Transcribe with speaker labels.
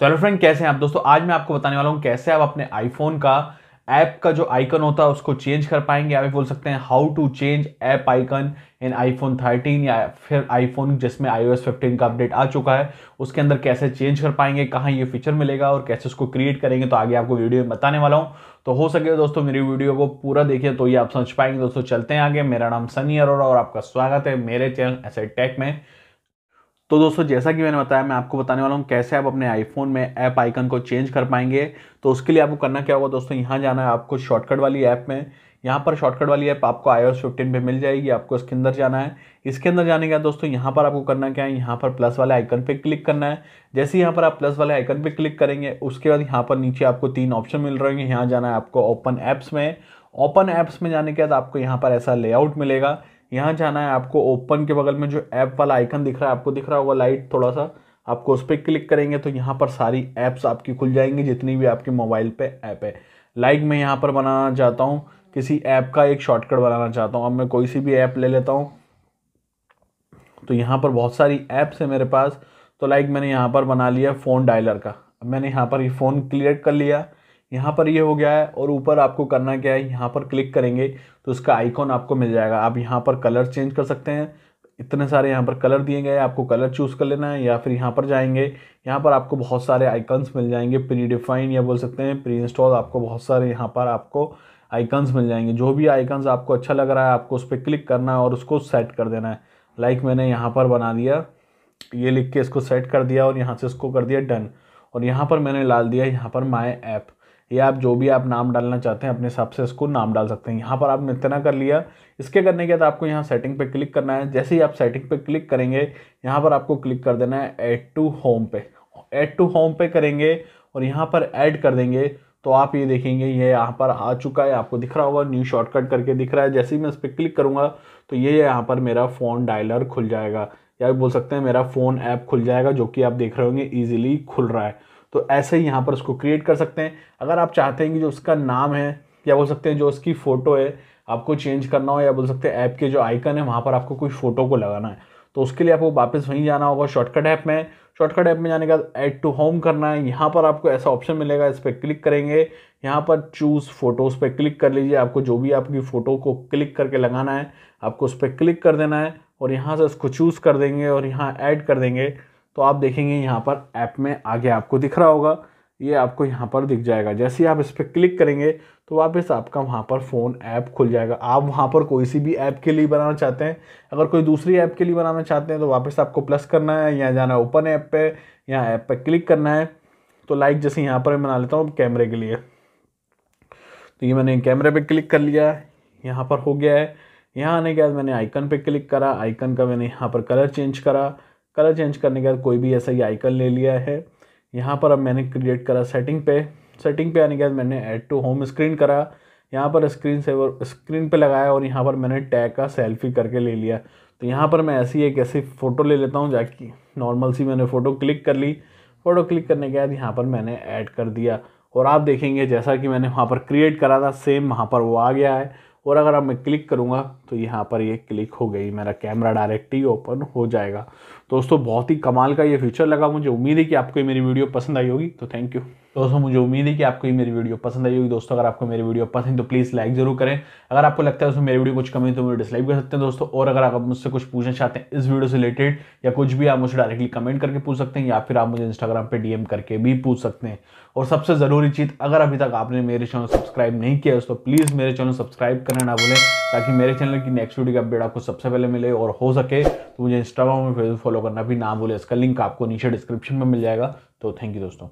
Speaker 1: तो hello friend कैसे हैं आप दोस्तों आज मैं आपको बताने वाला हूँ कैसे आप अपने आईफोन का ऐप का जो आइकन होता है उसको चेंज कर पाएंगे आप बोल सकते हैं how to change app icon in iPhone 13 या फिर आईफोन जिसमें आईओएस 15 का अपडेट आ चुका है उसके अंदर कैसे चेंज कर पाएंगे कहाँ ये फीचर मिलेगा और कैसे उसको क्रिएट करेंगे तो आगे आपको वीडियो में बताने वाला हूँ तो हो सके तो दोस्तों मेरी वीडियो को पूरा देखिए तो ये आप समझ पाएंगे दोस्तों चलते हैं आगे मेरा नाम सनी अरोरा और आपका स्वागत है मेरे चैनल ऐसे टेक में तो दोस्तों जैसा कि मैंने बताया मैं आपको बताने वाला हूँ कैसे आप अपने आईफोन में ऐप आइकन को चेंज कर पाएंगे तो उसके लिए आपको करना क्या होगा दोस्तों यहाँ जाना है आपको शॉर्टकट वाली ऐप में यहाँ पर शॉर्टकट वाली ऐप आपको आई एस फिफ्टीन पर मिल जाएगी आपको इसके अंदर जाना है इसके अंदर जाने का दोस्तों यहाँ पर आपको करना क्या है यहाँ पर प्लस वाले आइकन पर क्लिक करना है जैसे यहाँ पर आप प्लस वाले आइकन पर क्लिक करेंगे उसके बाद यहाँ पर नीचे आपको तीन ऑप्शन मिल रहे हैं यहाँ जाना है आपको ओपन ऐप्स में ओपन ऐप्स में जाने के बाद आपको यहाँ पर ऐसा लेआउट मिलेगा यहाँ जाना है आपको ओपन के बगल में जो ऐप वाला आइकन दिख रहा है आपको दिख रहा होगा लाइट थोड़ा सा आपको उस पर क्लिक करेंगे तो यहाँ पर सारी ऐप्स आपकी खुल जाएंगी जितनी भी आपके मोबाइल पे ऐप है लाइक मैं यहाँ पर बनाना चाहता हूँ किसी ऐप का एक शॉर्टकट बनाना चाहता हूँ अब मैं कोई सी भी ऐप ले लेता हूँ तो यहाँ पर बहुत सारी ऐप्स है मेरे पास तो लाइक मैंने यहाँ पर बना लिया फ़ोन डायलर का अब मैंने यहाँ पर ये फ़ोन क्लियर कर लिया यहाँ पर ये यह हो गया है और ऊपर आपको करना क्या है यहाँ पर क्लिक करेंगे तो उसका आइकॉन आपको मिल जाएगा आप यहाँ पर कलर चेंज कर सकते हैं इतने सारे यहाँ पर कलर दिए गए आपको कलर चूज़ कर लेना है या फिर यहाँ पर जाएंगे यहाँ पर आपको बहुत सारे आइकन्स मिल जाएंगे प्री डिफाइन या बोल सकते हैं प्री इंस्टॉल आपको बहुत सारे यहाँ पर आपको आइकन्स मिल जाएंगे जो भी आइकन्स आपको अच्छा लग रहा है आपको उस पर क्लिक करना है और उसको सेट कर देना है लाइक मैंने यहाँ पर बना दिया ये लिख के इसको सेट कर दिया और यहाँ से इसको कर दिया डन और यहाँ पर मैंने डाल दिया यहाँ पर माई ऐप या आप जो भी आप नाम डालना चाहते हैं अपने हिसाब से इसको नाम डाल सकते हैं यहाँ पर आपने इतना कर लिया इसके करने के बाद आपको यहाँ सेटिंग पे क्लिक करना है जैसे ही आप सेटिंग पे क्लिक करेंगे यहाँ पर आपको क्लिक कर देना है ऐड टू होम पे ऐड टू होम पे करेंगे और यहाँ पर ऐड कर देंगे तो आप ये देखेंगे ये यहाँ पर आ चुका है आपको दिख रहा होगा न्यू शॉर्टकट करके दिख रहा है जैसे ही मैं इस पर क्लिक करूँगा तो ये यहाँ पर मेरा फ़ोन डायलर खुल जाएगा या बोल सकते हैं मेरा फ़ोन ऐप खुल जाएगा जो कि आप देख रहे होंगे ईजिली खुल रहा है तो ऐसे ही यहाँ पर उसको क्रिएट कर सकते हैं अगर आप चाहते हैं कि जो उसका नाम है या बोल सकते हैं जो उसकी फ़ोटो है आपको चेंज करना हो या बोल सकते हैं ऐप के जो आइकन है वहाँ पर आपको कोई फ़ोटो को लगाना है तो उसके लिए आपको वापस वहीं जाना होगा शॉर्टकट ऐप में शॉर्टकट ऐप में जाने के बाद ऐड टू होम करना है यहाँ पर आपको ऐसा ऑप्शन मिलेगा इस पर क्लिक करेंगे यहाँ पर चूज़ फ़ोटोज़ पे क्लिक कर लीजिए आपको जो भी आपकी फ़ोटो को क्लिक करके लगाना है आपको उस पर क्लिक कर देना है और यहाँ से उसको चूज़ कर देंगे और यहाँ ऐड कर देंगे तो आप देखेंगे यहाँ पर ऐप में आगे आपको दिख रहा होगा ये आपको यहाँ पर दिख जाएगा जैसे ही आप इस पर क्लिक करेंगे तो वापस आपका वहाँ पर फ़ोन ऐप खुल जाएगा आप वहाँ पर कोई सी भी ऐप के लिए बनाना चाहते हैं अगर कोई दूसरी ऐप के लिए बनाना चाहते हैं तो वापस आपको प्लस करना है या जाना है ओपन ऐप पे या ऐप पे क्लिक करना है तो लाइक जैसे यहाँ पर मैं बना लेता हूँ कैमरे के लिए तो ये मैंने कैमरे पर क्लिक कर लिया यहाँ पर हो गया है यहाँ आने के बाद मैंने आइकन पर क्लिक करा आइकन का मैंने यहाँ पर कलर चेंज करा कलर चेंज करने के बाद कोई भी ऐसा ही आइकन ले लिया है यहाँ पर अब मैंने क्रिएट करा सेटिंग पे सेटिंग पे आने के बाद मैंने ऐड टू होम स्क्रीन करा यहाँ पर स्क्रीन सेवर स्क्रीन पे लगाया और यहाँ पर मैंने टैग का सेल्फी करके ले लिया तो यहाँ पर मैं ऐसी एक ऐसी फ़ोटो ले लेता हूँ जाकि नॉर्मल सी मैंने फ़ोटो क्लिक कर ली फ़ोटो क्लिक करने के बाद यहाँ पर मैंने ऐड कर दिया और आप देखेंगे जैसा कि मैंने वहाँ पर क्रिएट करा था सेम वहाँ पर वो आ गया है और अगर अब मैं क्लिक करूँगा तो यहाँ पर ये क्लिक हो गई मेरा कैमरा डायरेक्ट ही ओपन हो जाएगा दोस्तों बहुत ही कमाल का ये फीचर लगा मुझे उम्मीद है कि आपको मेरी वीडियो पसंद आई होगी तो थैंक यू तो दोस्तों मुझे उम्मीद है कि आपको ये मेरी वीडियो पसंद आई होगी दोस्तों अगर आपको मेरी वीडियो पसंद तो प्लीज़ लाइक जरूर करें अगर आपको लगता है उसमें मेरी वीडियो कुछ कमी तो मुझे डिसलाइक कर सकते हैं दोस्तों और अगर आप मुझसे कुछ पूछना चाहते हैं इस वीडियो से रिलेटेड या कुछ भी आप मुझे डायरेक्टली कमेंट करके पूछ सकते हैं या फिर आप मुझे इंस्टाग्राम पर डीएम करके भी पूछ सकते हैं और सबसे ज़रूरी चीज़ अगर अभी तक आपने मेरे चैनल सब्सक्राइब नहीं किया दोस्तों प्लीज़ मेरे चैनल सब्सक्राइब करना ना भूलें ताकि मेरे चैनल की नेक्स्ट वीडियो की अपडेट आपको सबसे पहले मिले और हो सके तो मुझे इंस्टाग्राम और फेसबुक फॉलो करना भी ना भूलें इसका लिंक आपको नीचे डिस्क्रिप्शन में मिल जाएगा तो थैंक यू दोस्तों